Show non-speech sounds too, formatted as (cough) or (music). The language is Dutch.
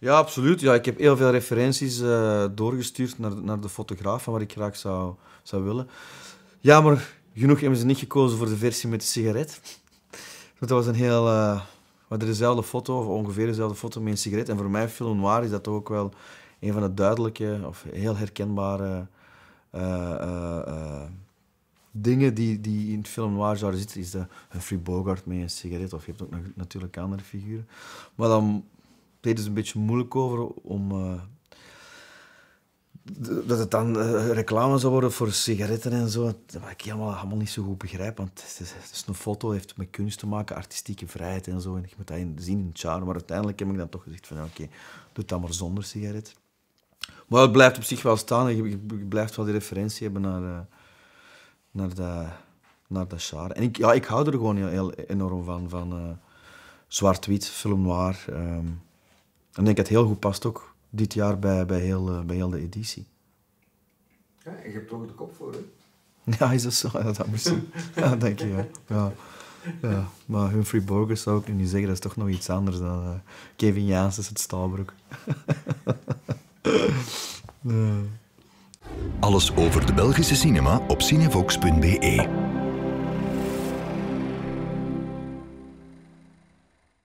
Ja, absoluut. Ja, ik heb heel veel referenties eh, doorgestuurd naar, naar de fotograaf van waar ik graag zou, zou willen. maar genoeg hebben ze niet gekozen voor de versie met de sigaret. Want dat was een heel... Uh, we hadden dezelfde foto, of ongeveer dezelfde foto met een sigaret. En voor mij, film noir, is dat toch ook wel een van de duidelijke of heel herkenbare eh, dingen die, die in film noir zouden zitten. Is de Humphrey Bogart met een sigaret, of je hebt ook nog natuurlijk andere figuren. Maar dan deden ze dus een beetje moeilijk over om. Eh, dat het dan eh, reclame zou worden voor sigaretten en zo. Dat ik helemaal, helemaal niet zo goed begrijp. Want het is, een foto, heeft met kunst te maken, artistieke vrijheid en zo. En je moet dat zien in het Maar uiteindelijk heb ik dan toch gezegd van, oké, doe dat maar zonder sigaret. Maar het blijft op zich wel staan. Je, je, blijft wel die referentie hebben naar, eh, naar, dat, naar dat jaar. En ik, ja, ik hou er gewoon heel, enorm van, van zwart-wit, film noir... Ehm, en ik denk dat het heel goed past ook dit jaar bij, bij, heel, eh, bij heel de editie. Ja, je hebt toch de kop voor, hè? (laughs) Ja, is dat zo? dat moet zijn. (laughs) Ja, denk je, ja. ja. Maar Humphrey Bogus zou ik nu zeggen, dat is toch nog iets anders dan uh, Kevin is het Staalbroek. (laughs) Alles over de Belgische cinema op cinevox.be